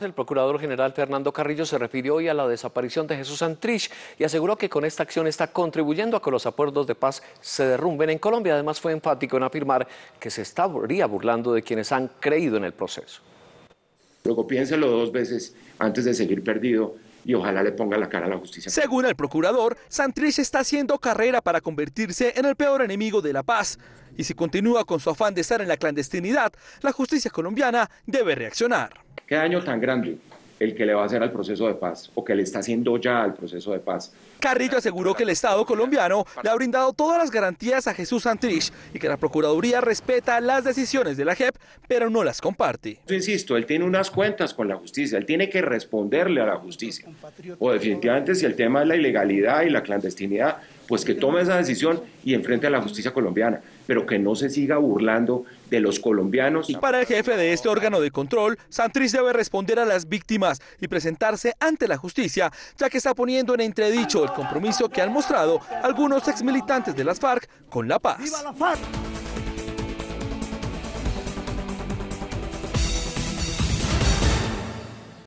El procurador general Fernando Carrillo se refirió hoy a la desaparición de Jesús Santrich y aseguró que con esta acción está contribuyendo a que los acuerdos de paz se derrumben en Colombia. Además, fue enfático en afirmar que se estaría burlando de quienes han creído en el proceso. Luego piénselo dos veces antes de seguir perdido y ojalá le ponga la cara a la justicia. Según el procurador, Santrich está haciendo carrera para convertirse en el peor enemigo de la paz. Y si continúa con su afán de estar en la clandestinidad, la justicia colombiana debe reaccionar. Qué daño tan grande el que le va a hacer al proceso de paz o que le está haciendo ya al proceso de paz. Carrillo aseguró que el Estado colombiano le ha brindado todas las garantías a Jesús Santrich y que la Procuraduría respeta las decisiones de la JEP, pero no las comparte. Yo insisto, él tiene unas cuentas con la justicia, él tiene que responderle a la justicia. O definitivamente si el tema es la ilegalidad y la clandestinidad, pues que tome esa decisión y enfrente a la justicia colombiana, pero que no se siga burlando de los colombianos. Y para el jefe de este órgano de control, Santriz debe responder a las víctimas y presentarse ante la justicia, ya que está poniendo en entredicho el compromiso que han mostrado algunos militantes de las FARC con la paz.